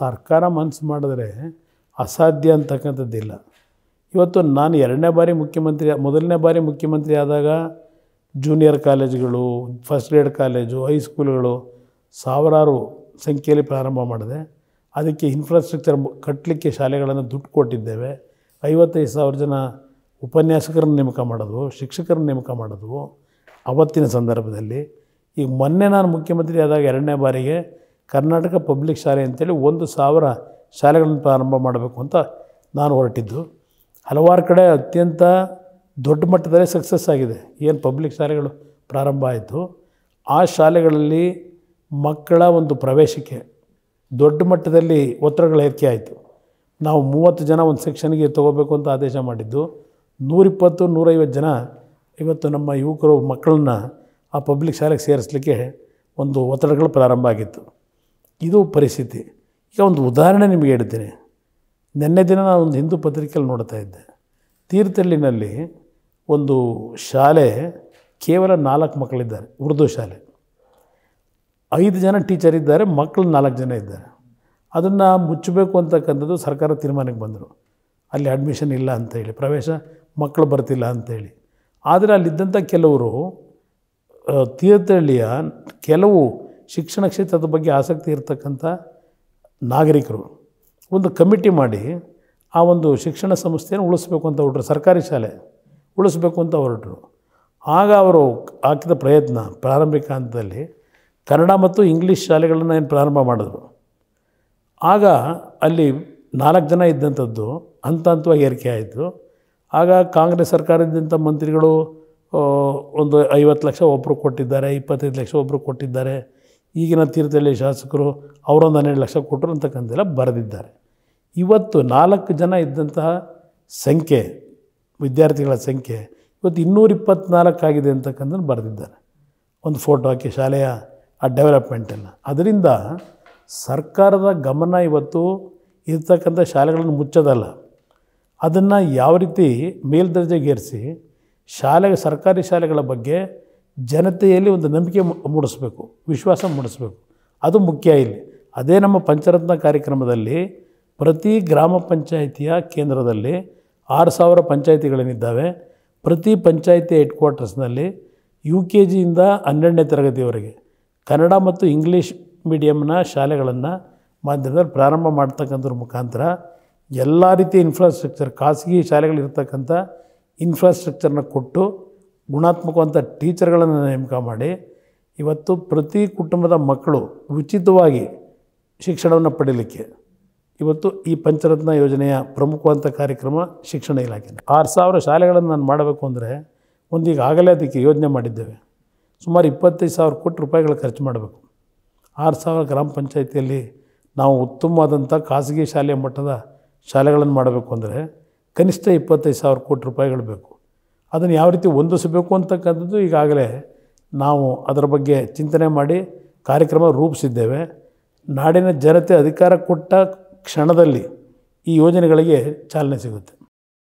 ಸರ್ಕಾರ ಮನಸ್ಸು ಮಾಡಿದ್ರೆ ಅಸಾಧ್ಯ ಅಂತಕ್ಕಂಥದ್ದಿಲ್ಲ ಇವತ್ತು ನಾನು ಎರಡನೇ ಬಾರಿ ಮುಖ್ಯಮಂತ್ರಿ ಮೊದಲನೇ ಬಾರಿ ಮುಖ್ಯಮಂತ್ರಿ ಆದಾಗ ಜೂನಿಯರ್ ಕಾಲೇಜುಗಳು ಫಸ್ಟ್ ಗ್ರೇಡ್ ಕಾಲೇಜು ಹೈಸ್ಕೂಲ್ಗಳು ಸಾವಿರಾರು ಸಂಖ್ಯೆಯಲ್ಲಿ ಪ್ರಾರಂಭ ಮಾಡಿದೆ ಅದಕ್ಕೆ ಇನ್ಫ್ರಾಸ್ಟ್ರಕ್ಚರ್ ಕಟ್ಟಲಿಕ್ಕೆ ಶಾಲೆಗಳನ್ನು ದುಡ್ಡು ಕೊಟ್ಟಿದ್ದೇವೆ ಐವತ್ತೈದು ಸಾವಿರ ಜನ ಉಪನ್ಯಾಸಕರನ್ನು ನೇಮಕ ಮಾಡೋದು ಶಿಕ್ಷಕರನ್ನು ನೇಮಕ ಮಾಡೋದು ಅವತ್ತಿನ ಸಂದರ್ಭದಲ್ಲಿ ಈಗ ಮೊನ್ನೆ ನಾನು ಮುಖ್ಯಮಂತ್ರಿ ಆದಾಗ ಎರಡನೇ ಬಾರಿಗೆ ಕರ್ನಾಟಕ ಪಬ್ಲಿಕ್ ಶಾಲೆ ಅಂತೇಳಿ ಒಂದು ಸಾವಿರ ಶಾಲೆಗಳನ್ನು ಪ್ರಾರಂಭ ಮಾಡಬೇಕು ಅಂತ ನಾನು ಹೊರಟಿದ್ದು ಹಲವಾರು ಕಡೆ ಅತ್ಯಂತ ದೊಡ್ಡ ಮಟ್ಟದಲ್ಲೇ ಸಕ್ಸಸ್ ಆಗಿದೆ ಏನು ಪಬ್ಲಿಕ್ ಶಾಲೆಗಳು ಪ್ರಾರಂಭ ಆಯಿತು ಆ ಶಾಲೆಗಳಲ್ಲಿ ಮಕ್ಕಳ ಒಂದು ಪ್ರವೇಶಕ್ಕೆ ದೊಡ್ಡ ಮಟ್ಟದಲ್ಲಿ ಒತ್ತಡಗಳ ಏರಿಕೆ ಆಯಿತು ನಾವು ಮೂವತ್ತು ಜನ ಒಂದು ಸೆಕ್ಷನ್ಗೆ ತೊಗೋಬೇಕು ಅಂತ ಆದೇಶ ಮಾಡಿದ್ದು ನೂರಿಪ್ಪತ್ತು ನೂರೈವತ್ತು ಜನ ಇವತ್ತು ನಮ್ಮ ಯುವಕರು ಮಕ್ಕಳನ್ನ ಆ ಪಬ್ಲಿಕ್ ಶಾಲೆಗೆ ಸೇರಿಸಲಿಕ್ಕೆ ಒಂದು ಒತ್ತಡಗಳು ಪ್ರಾರಂಭ ಆಗಿತ್ತು ಇದು ಪರಿಸ್ಥಿತಿ ಈಗ ಒಂದು ಉದಾಹರಣೆ ನಿಮಗೆ ಹೇಳ್ತೀನಿ ನಿನ್ನೆ ದಿನ ನಾನು ಒಂದು ಹಿಂದೂ ಪತ್ರಿಕೆಯಲ್ಲಿ ನೋಡ್ತಾ ಇದ್ದೆ ತೀರ್ಥಹಳ್ಳಿನಲ್ಲಿ ಒಂದು ಶಾಲೆ ಕೇವಲ ನಾಲ್ಕು ಮಕ್ಕಳಿದ್ದಾರೆ ಉರ್ದು ಶಾಲೆ ಐದು ಜನ ಟೀಚರ್ ಇದ್ದಾರೆ ಮಕ್ಕಳು ನಾಲ್ಕು ಜನ ಇದ್ದಾರೆ ಅದನ್ನು ಮುಚ್ಚಬೇಕು ಅಂತಕ್ಕಂಥದ್ದು ಸರ್ಕಾರ ತೀರ್ಮಾನಕ್ಕೆ ಬಂದರು ಅಲ್ಲಿ ಅಡ್ಮಿಷನ್ ಇಲ್ಲ ಅಂತೇಳಿ ಪ್ರವೇಶ ಮಕ್ಕಳು ಬರ್ತಿಲ್ಲ ಅಂಥೇಳಿ ಆದರೆ ಅಲ್ಲಿದ್ದಂಥ ಕೆಲವರು ತೀರ್ಥಹಳ್ಳಿಯ ಕೆಲವು ಶಿಕ್ಷಣ ಕ್ಷೇತ್ರದ ಬಗ್ಗೆ ಆಸಕ್ತಿ ಇರತಕ್ಕಂಥ ನಾಗರಿಕರು ಒಂದು ಕಮಿಟಿ ಮಾಡಿ ಆ ಒಂದು ಶಿಕ್ಷಣ ಸಂಸ್ಥೆಯನ್ನು ಉಳಿಸ್ಬೇಕು ಅಂತ ಹೊರಟರು ಸರ್ಕಾರಿ ಶಾಲೆ ಉಳಿಸ್ಬೇಕು ಅಂತ ಹೊರಟರು ಆಗ ಅವರು ಹಾಕಿದ ಪ್ರಯತ್ನ ಪ್ರಾರಂಭಿಕ ಹಂತದಲ್ಲಿ ಕನ್ನಡ ಮತ್ತು ಇಂಗ್ಲೀಷ್ ಶಾಲೆಗಳನ್ನು ಏನು ಪ್ರಾರಂಭ ಮಾಡಿದ್ರು ಆಗ ಅಲ್ಲಿ ನಾಲ್ಕು ಜನ ಇದ್ದಂಥದ್ದು ಹಂತ ಹಂತವಾಗಿ ಏರಿಕೆ ಆಯಿತು ಆಗ ಕಾಂಗ್ರೆಸ್ ಸರ್ಕಾರದಿಂದ ಮಂತ್ರಿಗಳು ಒಂದು ಐವತ್ತು ಲಕ್ಷ ಒಬ್ಬರು ಕೊಟ್ಟಿದ್ದಾರೆ ಇಪ್ಪತ್ತೈದು ಲಕ್ಷ ಒಬ್ಬರು ಕೊಟ್ಟಿದ್ದಾರೆ ಈಗಿನ ತೀರ್ಥಹಳ್ಳಿ ಶಾಸಕರು ಅವರೊಂದು ಹನ್ನೆರಡು ಲಕ್ಷ ಕೊಟ್ಟರು ಅಂತಕ್ಕಂತೆಲ್ಲ ಬರೆದಿದ್ದಾರೆ ಇವತ್ತು ನಾಲ್ಕು ಜನ ಇದ್ದಂತಹ ಸಂಖ್ಯೆ ವಿದ್ಯಾರ್ಥಿಗಳ ಸಂಖ್ಯೆ ಇವತ್ತು ಇನ್ನೂರಿಪ್ಪತ್ನಾಲ್ಕು ಆಗಿದೆ ಅಂತಕ್ಕಂಥದ್ದು ಬರೆದಿದ್ದಾರೆ ಒಂದು ಫೋಟೋ ಹಾಕಿ ಶಾಲೆಯ ಆ ಡೆವಲಪ್ಮೆಂಟನ್ನು ಅದರಿಂದ ಸರ್ಕಾರದ ಗಮನ ಇವತ್ತು ಇರ್ತಕ್ಕಂಥ ಶಾಲೆಗಳನ್ನು ಮುಚ್ಚೋದಲ್ಲ ಅದನ್ನು ಯಾವ ರೀತಿ ಮೇಲ್ದರ್ಜೆಗೇರಿಸಿ ಶಾಲೆ ಸರ್ಕಾರಿ ಶಾಲೆಗಳ ಬಗ್ಗೆ ಜನತೆಯಲ್ಲಿ ಒಂದು ನಂಬಿಕೆ ಮೂಡಿಸ್ಬೇಕು ವಿಶ್ವಾಸ ಮೂಡಿಸ್ಬೇಕು ಅದು ಮುಖ್ಯ ಇಲ್ಲಿ ಅದೇ ನಮ್ಮ ಪಂಚರತ್ನ ಕಾರ್ಯಕ್ರಮದಲ್ಲಿ ಪ್ರತಿ ಗ್ರಾಮ ಪಂಚಾಯಿತಿಯ ಕೇಂದ್ರದಲ್ಲಿ ಆರು ಸಾವಿರ ಪಂಚಾಯಿತಿಗಳೇನಿದ್ದಾವೆ ಪ್ರತಿ ಪಂಚಾಯಿತಿ ಹೆಡ್ ಕ್ವಾರ್ಟರ್ಸ್ನಲ್ಲಿ ಯು ಕೆ ಜಿಯಿಂದ ಹನ್ನೆರಡನೇ ತರಗತಿಯವರೆಗೆ ಕನ್ನಡ ಮತ್ತು ಇಂಗ್ಲೀಷ್ ಮೀಡಿಯಮ್ನ ಶಾಲೆಗಳನ್ನು ಮಾಧ್ಯಮದಲ್ಲಿ ಪ್ರಾರಂಭ ಮಾಡ್ತಕ್ಕಂಥದ್ರ ಮುಖಾಂತರ ಎಲ್ಲ ರೀತಿಯ ಇನ್ಫ್ರಾಸ್ಟ್ರಕ್ಚರ್ ಖಾಸಗಿ ಶಾಲೆಗಳಿರ್ತಕ್ಕಂಥ ಇನ್ಫ್ರಾಸ್ಟ್ರಕ್ಚರ್ನ ಕೊಟ್ಟು ಗುಣಾತ್ಮಕವಂಥ ಟೀಚರ್ಗಳನ್ನು ನೇಮಕ ಮಾಡಿ ಇವತ್ತು ಪ್ರತಿ ಕುಟುಂಬದ ಮಕ್ಕಳು ಉಚಿತವಾಗಿ ಶಿಕ್ಷಣವನ್ನು ಪಡೀಲಿಕ್ಕೆ ಇವತ್ತು ಈ ಪಂಚರತ್ನ ಯೋಜನೆಯ ಪ್ರಮುಖವಂಥ ಕಾರ್ಯಕ್ರಮ ಶಿಕ್ಷಣ ಇಲಾಖೆ ಆರು ಸಾವಿರ ಶಾಲೆಗಳನ್ನು ನಾನು ಮಾಡಬೇಕು ಅಂದರೆ ಒಂದೀಗ ಆಗಲೇ ಅದಕ್ಕೆ ಯೋಜನೆ ಮಾಡಿದ್ದೇವೆ ಸುಮಾರು ಇಪ್ಪತ್ತೈದು ಸಾವಿರ ಕೋಟಿ ರೂಪಾಯಿಗಳು ಖರ್ಚು ಮಾಡಬೇಕು ಆರು ಸಾವಿರ ಗ್ರಾಮ ಪಂಚಾಯಿತಿಯಲ್ಲಿ ನಾವು ಉತ್ತಮವಾದಂಥ ಖಾಸಗಿ ಶಾಲೆಯ ಮಟ್ಟದ ಶಾಲೆಗಳನ್ನು ಮಾಡಬೇಕು ಅಂದರೆ ಕನಿಷ್ಠ ಇಪ್ಪತ್ತೈದು ಸಾವಿರ ಕೋಟಿ ರೂಪಾಯಿಗಳು ಬೇಕು ಅದನ್ನು ಯಾವ ರೀತಿ ಹೊಂದಿಸಬೇಕು ಅಂತಕ್ಕಂಥದ್ದು ಈಗಾಗಲೇ ನಾವು ಅದರ ಬಗ್ಗೆ ಚಿಂತನೆ ಮಾಡಿ ಕಾರ್ಯಕ್ರಮ ರೂಪಿಸಿದ್ದೇವೆ ನಾಡಿನ ಜನತೆ ಅಧಿಕಾರ ಕೊಟ್ಟ ಕ್ಷಣದಲ್ಲಿ ಈ ಯೋಜನೆಗಳಿಗೆ ಚಾಲನೆ ಸಿಗುತ್ತೆ